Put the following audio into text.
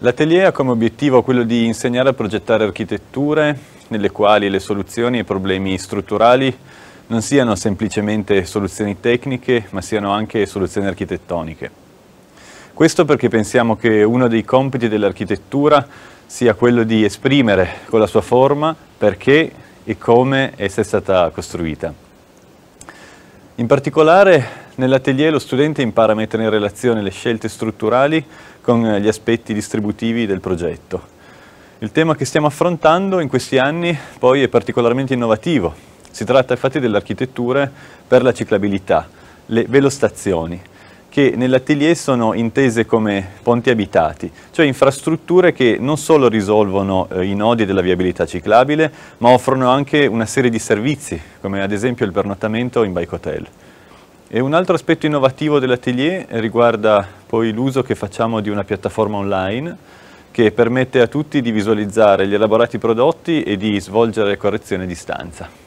L'atelier ha come obiettivo quello di insegnare a progettare architetture nelle quali le soluzioni ai problemi strutturali non siano semplicemente soluzioni tecniche, ma siano anche soluzioni architettoniche. Questo perché pensiamo che uno dei compiti dell'architettura sia quello di esprimere con la sua forma perché e come essa è stata costruita. In particolare Nell'atelier lo studente impara a mettere in relazione le scelte strutturali con eh, gli aspetti distributivi del progetto. Il tema che stiamo affrontando in questi anni poi è particolarmente innovativo. Si tratta infatti delle architetture per la ciclabilità, le velostazioni, che nell'atelier sono intese come ponti abitati, cioè infrastrutture che non solo risolvono eh, i nodi della viabilità ciclabile, ma offrono anche una serie di servizi, come ad esempio il pernottamento in bike hotel. E un altro aspetto innovativo dell'atelier riguarda poi l'uso che facciamo di una piattaforma online che permette a tutti di visualizzare gli elaborati prodotti e di svolgere correzioni a distanza.